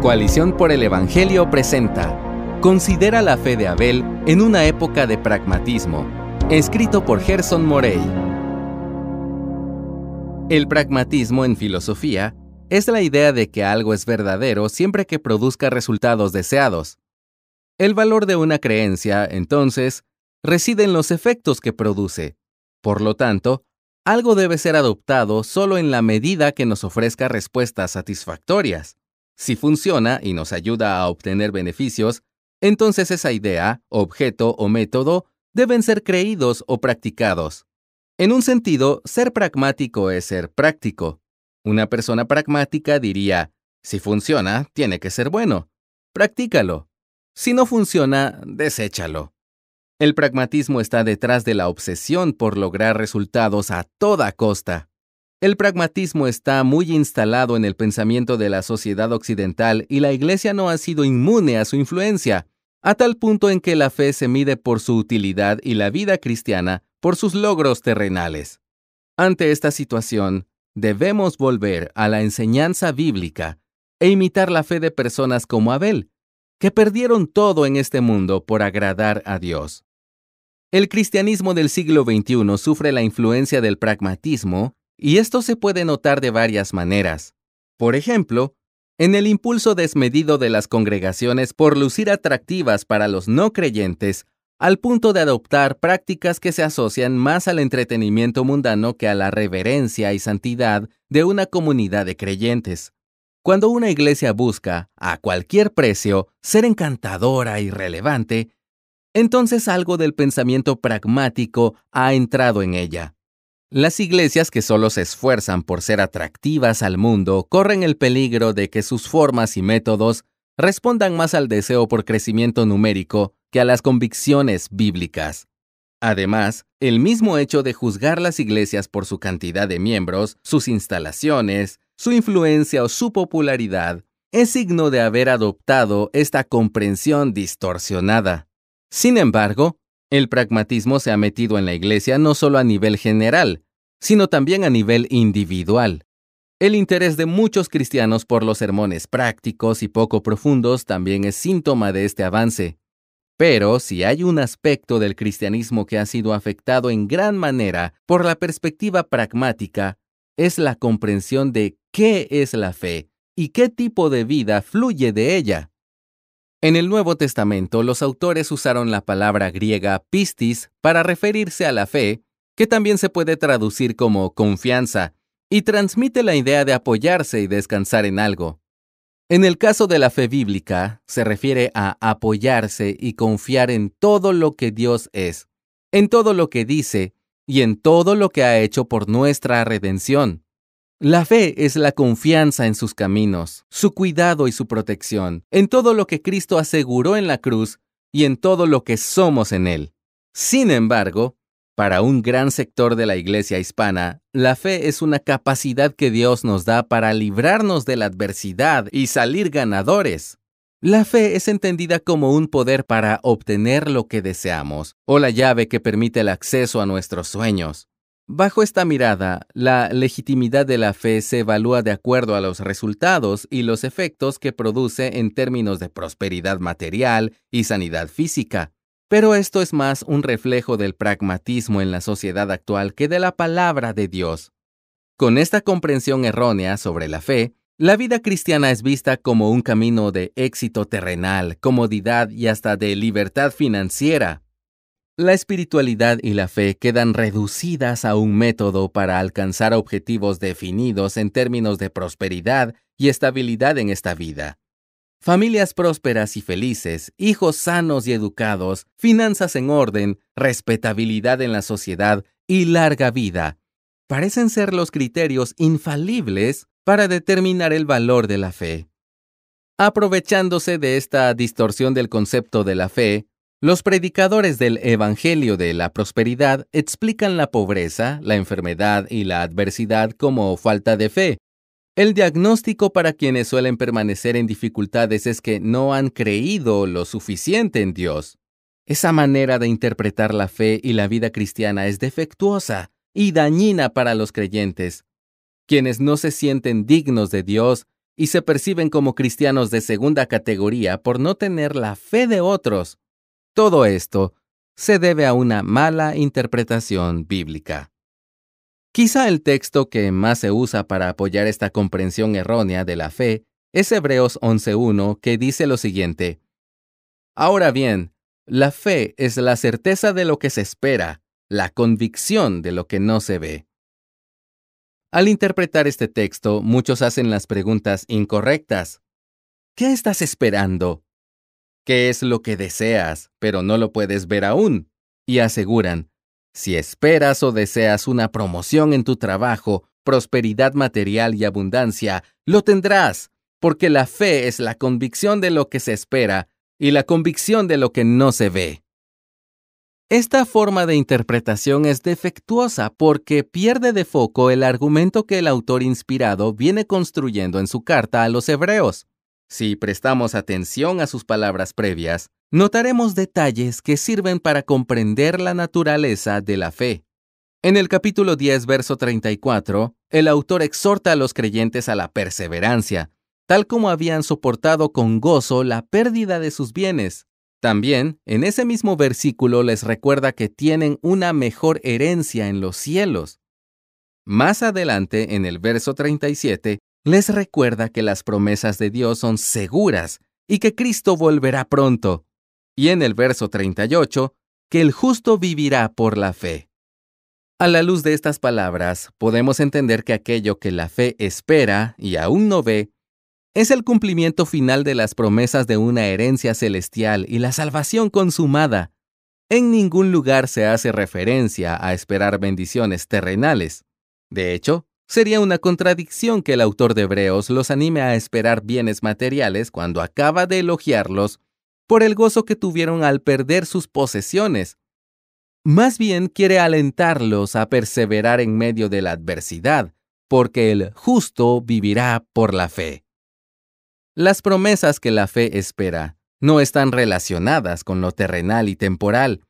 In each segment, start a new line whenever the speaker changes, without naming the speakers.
Coalición por el Evangelio presenta Considera la fe de Abel en una época de pragmatismo, escrito por Gerson Morey. El pragmatismo en filosofía es la idea de que algo es verdadero siempre que produzca resultados deseados. El valor de una creencia, entonces, reside en los efectos que produce. Por lo tanto, algo debe ser adoptado solo en la medida que nos ofrezca respuestas satisfactorias. Si funciona y nos ayuda a obtener beneficios, entonces esa idea, objeto o método deben ser creídos o practicados. En un sentido, ser pragmático es ser práctico. Una persona pragmática diría, si funciona, tiene que ser bueno. Practícalo. Si no funciona, deséchalo. El pragmatismo está detrás de la obsesión por lograr resultados a toda costa. El pragmatismo está muy instalado en el pensamiento de la sociedad occidental y la Iglesia no ha sido inmune a su influencia, a tal punto en que la fe se mide por su utilidad y la vida cristiana por sus logros terrenales. Ante esta situación, debemos volver a la enseñanza bíblica e imitar la fe de personas como Abel, que perdieron todo en este mundo por agradar a Dios. El cristianismo del siglo XXI sufre la influencia del pragmatismo y esto se puede notar de varias maneras. Por ejemplo, en el impulso desmedido de las congregaciones por lucir atractivas para los no creyentes, al punto de adoptar prácticas que se asocian más al entretenimiento mundano que a la reverencia y santidad de una comunidad de creyentes. Cuando una iglesia busca, a cualquier precio, ser encantadora y relevante, entonces algo del pensamiento pragmático ha entrado en ella. Las iglesias que solo se esfuerzan por ser atractivas al mundo corren el peligro de que sus formas y métodos respondan más al deseo por crecimiento numérico que a las convicciones bíblicas. Además, el mismo hecho de juzgar las iglesias por su cantidad de miembros, sus instalaciones, su influencia o su popularidad es signo de haber adoptado esta comprensión distorsionada. Sin embargo, el pragmatismo se ha metido en la Iglesia no solo a nivel general, sino también a nivel individual. El interés de muchos cristianos por los sermones prácticos y poco profundos también es síntoma de este avance. Pero si hay un aspecto del cristianismo que ha sido afectado en gran manera por la perspectiva pragmática, es la comprensión de qué es la fe y qué tipo de vida fluye de ella. En el Nuevo Testamento, los autores usaron la palabra griega pistis para referirse a la fe, que también se puede traducir como confianza, y transmite la idea de apoyarse y descansar en algo. En el caso de la fe bíblica, se refiere a apoyarse y confiar en todo lo que Dios es, en todo lo que dice y en todo lo que ha hecho por nuestra redención. La fe es la confianza en sus caminos, su cuidado y su protección, en todo lo que Cristo aseguró en la cruz y en todo lo que somos en Él. Sin embargo, para un gran sector de la iglesia hispana, la fe es una capacidad que Dios nos da para librarnos de la adversidad y salir ganadores. La fe es entendida como un poder para obtener lo que deseamos, o la llave que permite el acceso a nuestros sueños. Bajo esta mirada, la legitimidad de la fe se evalúa de acuerdo a los resultados y los efectos que produce en términos de prosperidad material y sanidad física. Pero esto es más un reflejo del pragmatismo en la sociedad actual que de la palabra de Dios. Con esta comprensión errónea sobre la fe, la vida cristiana es vista como un camino de éxito terrenal, comodidad y hasta de libertad financiera, la espiritualidad y la fe quedan reducidas a un método para alcanzar objetivos definidos en términos de prosperidad y estabilidad en esta vida. Familias prósperas y felices, hijos sanos y educados, finanzas en orden, respetabilidad en la sociedad y larga vida parecen ser los criterios infalibles para determinar el valor de la fe. Aprovechándose de esta distorsión del concepto de la fe, los predicadores del Evangelio de la Prosperidad explican la pobreza, la enfermedad y la adversidad como falta de fe. El diagnóstico para quienes suelen permanecer en dificultades es que no han creído lo suficiente en Dios. Esa manera de interpretar la fe y la vida cristiana es defectuosa y dañina para los creyentes. Quienes no se sienten dignos de Dios y se perciben como cristianos de segunda categoría por no tener la fe de otros, todo esto se debe a una mala interpretación bíblica. Quizá el texto que más se usa para apoyar esta comprensión errónea de la fe es Hebreos 11.1, que dice lo siguiente. Ahora bien, la fe es la certeza de lo que se espera, la convicción de lo que no se ve. Al interpretar este texto, muchos hacen las preguntas incorrectas. ¿Qué estás esperando? qué es lo que deseas, pero no lo puedes ver aún. Y aseguran, si esperas o deseas una promoción en tu trabajo, prosperidad material y abundancia, lo tendrás, porque la fe es la convicción de lo que se espera y la convicción de lo que no se ve. Esta forma de interpretación es defectuosa porque pierde de foco el argumento que el autor inspirado viene construyendo en su carta a los hebreos. Si prestamos atención a sus palabras previas, notaremos detalles que sirven para comprender la naturaleza de la fe. En el capítulo 10, verso 34, el autor exhorta a los creyentes a la perseverancia, tal como habían soportado con gozo la pérdida de sus bienes. También, en ese mismo versículo les recuerda que tienen una mejor herencia en los cielos. Más adelante, en el verso 37, les recuerda que las promesas de Dios son seguras y que Cristo volverá pronto. Y en el verso 38, que el justo vivirá por la fe. A la luz de estas palabras, podemos entender que aquello que la fe espera y aún no ve, es el cumplimiento final de las promesas de una herencia celestial y la salvación consumada. En ningún lugar se hace referencia a esperar bendiciones terrenales. De hecho, Sería una contradicción que el autor de Hebreos los anime a esperar bienes materiales cuando acaba de elogiarlos por el gozo que tuvieron al perder sus posesiones. Más bien quiere alentarlos a perseverar en medio de la adversidad, porque el justo vivirá por la fe. Las promesas que la fe espera no están relacionadas con lo terrenal y temporal,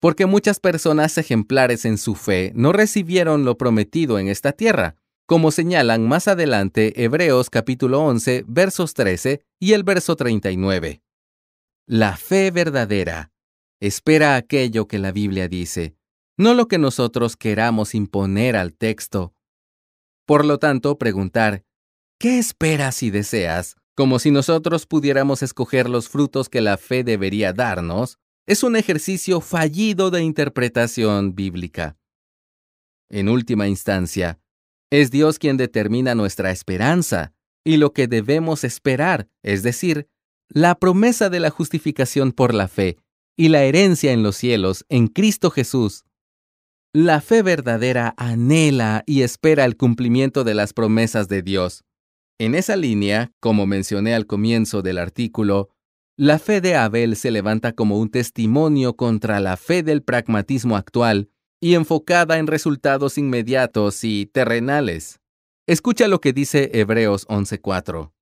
porque muchas personas ejemplares en su fe no recibieron lo prometido en esta tierra, como señalan más adelante Hebreos capítulo 11, versos 13 y el verso 39. La fe verdadera espera aquello que la Biblia dice, no lo que nosotros queramos imponer al texto. Por lo tanto, preguntar, ¿qué esperas y deseas? Como si nosotros pudiéramos escoger los frutos que la fe debería darnos, es un ejercicio fallido de interpretación bíblica. En última instancia, es Dios quien determina nuestra esperanza y lo que debemos esperar, es decir, la promesa de la justificación por la fe y la herencia en los cielos en Cristo Jesús. La fe verdadera anhela y espera el cumplimiento de las promesas de Dios. En esa línea, como mencioné al comienzo del artículo, la fe de Abel se levanta como un testimonio contra la fe del pragmatismo actual y enfocada en resultados inmediatos y terrenales. Escucha lo que dice Hebreos 11:4.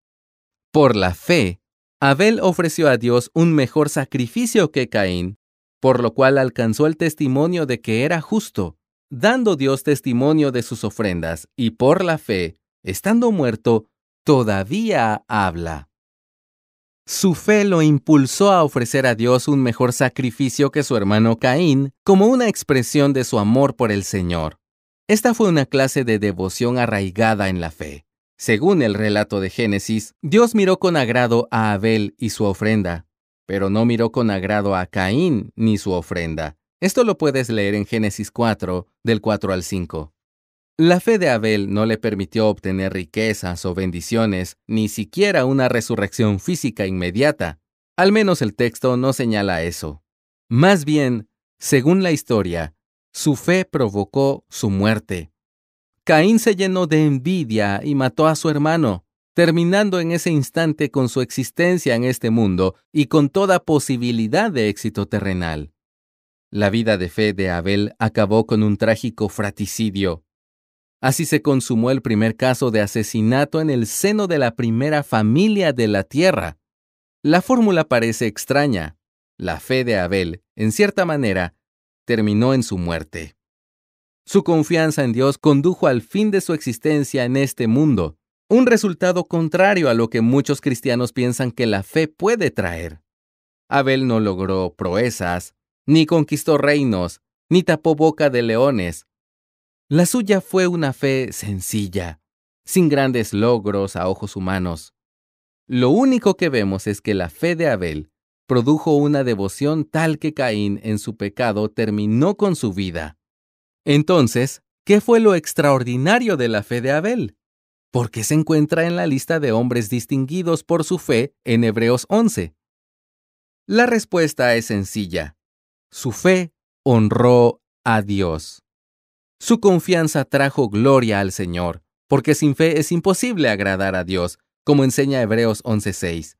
Por la fe, Abel ofreció a Dios un mejor sacrificio que Caín, por lo cual alcanzó el testimonio de que era justo, dando Dios testimonio de sus ofrendas, y por la fe, estando muerto, todavía habla. Su fe lo impulsó a ofrecer a Dios un mejor sacrificio que su hermano Caín, como una expresión de su amor por el Señor. Esta fue una clase de devoción arraigada en la fe. Según el relato de Génesis, Dios miró con agrado a Abel y su ofrenda, pero no miró con agrado a Caín ni su ofrenda. Esto lo puedes leer en Génesis 4, del 4 al 5. La fe de Abel no le permitió obtener riquezas o bendiciones, ni siquiera una resurrección física inmediata. Al menos el texto no señala eso. Más bien, según la historia, su fe provocó su muerte. Caín se llenó de envidia y mató a su hermano, terminando en ese instante con su existencia en este mundo y con toda posibilidad de éxito terrenal. La vida de fe de Abel acabó con un trágico fratricidio Así se consumó el primer caso de asesinato en el seno de la primera familia de la Tierra. La fórmula parece extraña. La fe de Abel, en cierta manera, terminó en su muerte. Su confianza en Dios condujo al fin de su existencia en este mundo, un resultado contrario a lo que muchos cristianos piensan que la fe puede traer. Abel no logró proezas, ni conquistó reinos, ni tapó boca de leones, la suya fue una fe sencilla, sin grandes logros a ojos humanos. Lo único que vemos es que la fe de Abel produjo una devoción tal que Caín en su pecado terminó con su vida. Entonces, ¿qué fue lo extraordinario de la fe de Abel? Porque se encuentra en la lista de hombres distinguidos por su fe en Hebreos 11? La respuesta es sencilla. Su fe honró a Dios. Su confianza trajo gloria al Señor, porque sin fe es imposible agradar a Dios, como enseña Hebreos 11:6.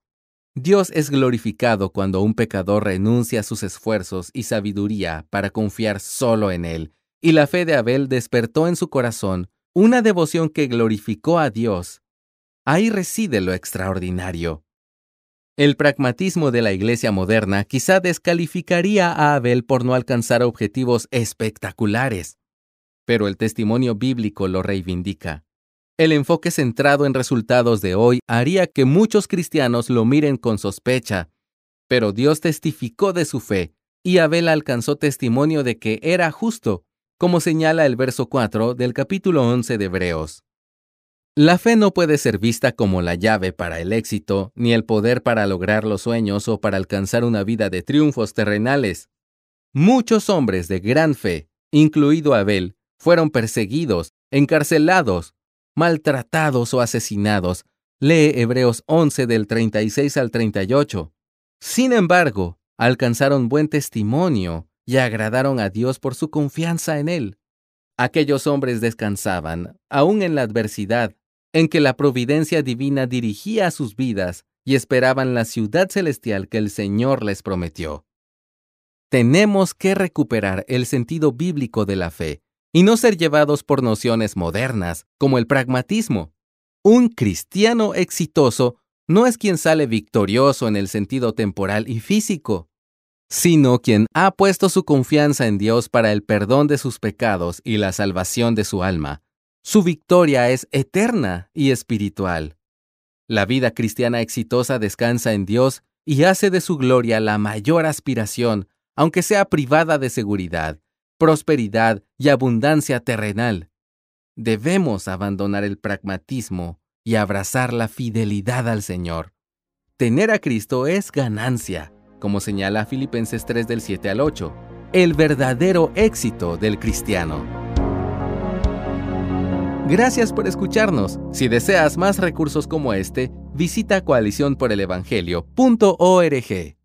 Dios es glorificado cuando un pecador renuncia a sus esfuerzos y sabiduría para confiar solo en Él, y la fe de Abel despertó en su corazón una devoción que glorificó a Dios. Ahí reside lo extraordinario. El pragmatismo de la Iglesia moderna quizá descalificaría a Abel por no alcanzar objetivos espectaculares pero el testimonio bíblico lo reivindica. El enfoque centrado en resultados de hoy haría que muchos cristianos lo miren con sospecha, pero Dios testificó de su fe, y Abel alcanzó testimonio de que era justo, como señala el verso 4 del capítulo 11 de Hebreos. La fe no puede ser vista como la llave para el éxito, ni el poder para lograr los sueños o para alcanzar una vida de triunfos terrenales. Muchos hombres de gran fe, incluido Abel, fueron perseguidos, encarcelados, maltratados o asesinados. Lee Hebreos 11 del 36 al 38. Sin embargo, alcanzaron buen testimonio y agradaron a Dios por su confianza en Él. Aquellos hombres descansaban, aún en la adversidad, en que la providencia divina dirigía sus vidas y esperaban la ciudad celestial que el Señor les prometió. Tenemos que recuperar el sentido bíblico de la fe y no ser llevados por nociones modernas como el pragmatismo. Un cristiano exitoso no es quien sale victorioso en el sentido temporal y físico, sino quien ha puesto su confianza en Dios para el perdón de sus pecados y la salvación de su alma. Su victoria es eterna y espiritual. La vida cristiana exitosa descansa en Dios y hace de su gloria la mayor aspiración, aunque sea privada de seguridad, prosperidad y abundancia terrenal. Debemos abandonar el pragmatismo y abrazar la fidelidad al Señor. Tener a Cristo es ganancia, como señala Filipenses 3 del 7 al 8, el verdadero éxito del cristiano. Gracias por escucharnos. Si deseas más recursos como este, visita coaliciónporelevangelio.org.